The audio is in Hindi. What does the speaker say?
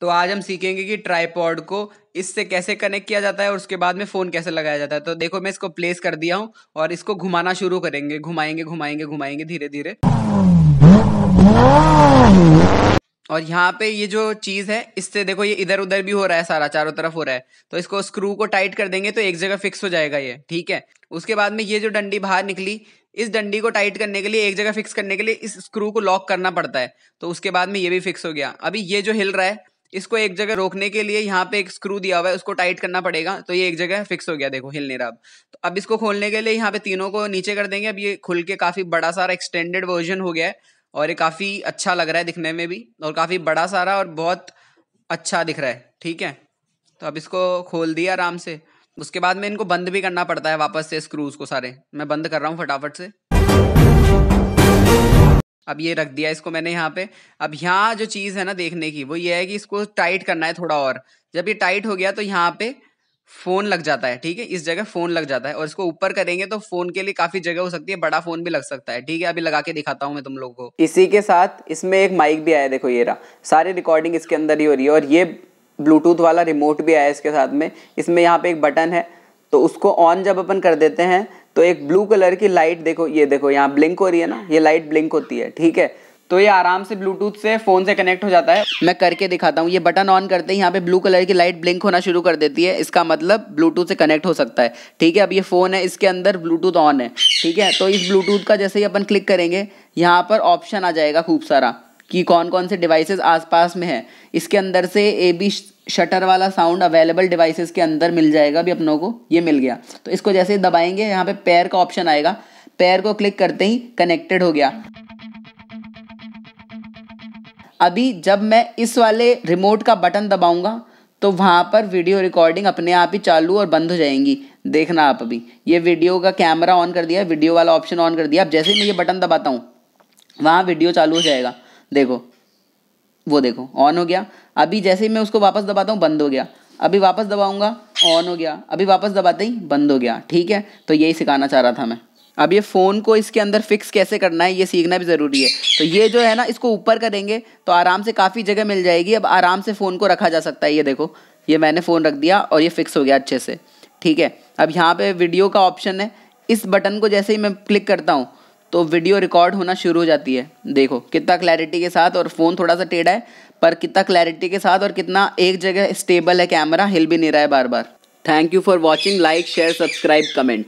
तो आज हम सीखेंगे कि ट्राईपॉड को इससे कैसे कनेक्ट किया जाता है और उसके बाद में फ़ोन कैसे लगाया जाता है तो देखो मैं इसको प्लेस कर दिया हूँ और इसको घुमाना शुरू करेंगे घुमाएंगे घुमाएंगे घुमाएंगे धीरे धीरे और यहाँ पे ये जो चीज़ है इससे देखो ये इधर उधर भी हो रहा है सारा चारों तरफ हो रहा है तो इसको स्क्रू को टाइट कर देंगे तो एक जगह फिक्स हो जाएगा ये ठीक है उसके बाद में ये जो डंडी बाहर निकली इस डंडी को टाइट करने के लिए एक जगह फिक्स करने के लिए इस स्क्रू को लॉक करना पड़ता है तो उसके बाद में ये भी फिक्स हो गया अभी ये जो हिल रहा है इसको एक जगह रोकने के लिए यहाँ पे एक स्क्रू दिया हुआ है उसको टाइट करना पड़ेगा तो ये एक जगह फिक्स हो गया देखो हिल नहीं रहा अब तो अब इसको खोलने के लिए यहाँ पे तीनों को नीचे कर देंगे अब ये खुल के काफ़ी बड़ा सारा एक्सटेंडेड वर्जन हो गया है और ये काफ़ी अच्छा लग रहा है दिखने में भी और काफ़ी बड़ा सारा और बहुत अच्छा दिख रहा है ठीक है तो अब इसको खोल दिया आराम से उसके बाद में इनको बंद भी करना पड़ता है वापस से स्क्रूज को सारे मैं बंद कर रहा हूँ फटाफट से अब ये रख दिया इसको मैंने यहाँ पे अब यहाँ जो चीज़ है ना देखने की वो ये है कि इसको टाइट करना है थोड़ा और जब ये टाइट हो गया तो यहाँ पे फ़ोन लग जाता है ठीक है इस जगह फ़ोन लग जाता है और इसको ऊपर करेंगे तो फ़ोन के लिए काफ़ी जगह हो सकती है बड़ा फ़ोन भी लग सकता है ठीक है अभी लगा के दिखाता हूँ मैं तुम लोगों को इसी के साथ इसमें एक माइक भी आया देखो ये रहा सारी रिकॉर्डिंग इसके अंदर ही हो रही है और ये ब्लूटूथ वाला रिमोट भी आया इसके साथ में इसमें यहाँ पे एक बटन है तो उसको ऑन जब अपन कर देते हैं तो एक ब्लू कलर की लाइट देखो ये देखो यहाँ ब्लिंक हो रही है ना ये लाइट ब्लिंक होती है ठीक है तो ये आराम से ब्लूटूथ से फ़ोन से कनेक्ट हो जाता है मैं करके दिखाता हूँ ये बटन ऑन करते ही यहाँ पे ब्लू कलर की लाइट ब्लिंक होना शुरू कर देती है इसका मतलब ब्लूटूथ से कनेक्ट हो सकता है ठीक है अब ये फ़ोन है इसके अंदर ब्लूटूथ ऑन है ठीक है तो इस ब्लूटूथ का जैसे ही अपन क्लिक करेंगे यहाँ पर ऑप्शन आ जाएगा खूब सारा कि कौन कौन से डिवाइसेस आसपास में है इसके अंदर से ए बी शटर वाला साउंड अवेलेबल डिवाइसेस के अंदर मिल जाएगा अभी अपनों को ये मिल गया तो इसको जैसे दबाएंगे यहाँ पे पैर का ऑप्शन आएगा पैर को क्लिक करते ही कनेक्टेड हो गया अभी जब मैं इस वाले रिमोट का बटन दबाऊंगा तो वहाँ पर वीडियो रिकॉर्डिंग अपने आप ही चालू और बंद हो जाएंगी देखना आप अभी ये वीडियो का कैमरा ऑन कर दिया वीडियो वाला ऑप्शन ऑन कर दिया अब जैसे ही मैं ये बटन दबाता हूँ वहाँ वीडियो चालू हो जाएगा देखो वो देखो ऑन हो गया अभी जैसे ही मैं उसको वापस दबाता हूँ बंद हो गया अभी वापस दबाऊंगा ऑन हो गया अभी वापस दबाते ही बंद हो गया ठीक है तो यही सिखाना चाह रहा था मैं अब ये फ़ोन को इसके अंदर फिक्स कैसे करना है ये सीखना भी ज़रूरी है तो ये जो है ना इसको ऊपर करेंगे तो आराम से काफ़ी जगह मिल जाएगी अब आराम से फ़ोन को रखा जा सकता है ये देखो ये मैंने फ़ोन रख दिया और ये फिक्स हो गया अच्छे से ठीक है अब यहाँ पर वीडियो का ऑप्शन है इस बटन को जैसे ही मैं क्लिक करता हूँ तो वीडियो रिकॉर्ड होना शुरू हो जाती है देखो कितना क्लैरिटी के साथ और फ़ोन थोड़ा सा टेढ़ा है पर कितना क्लैरिटी के साथ और कितना एक जगह स्टेबल है कैमरा हिल भी नहीं रहा है बार बार thank you for watching like share subscribe comment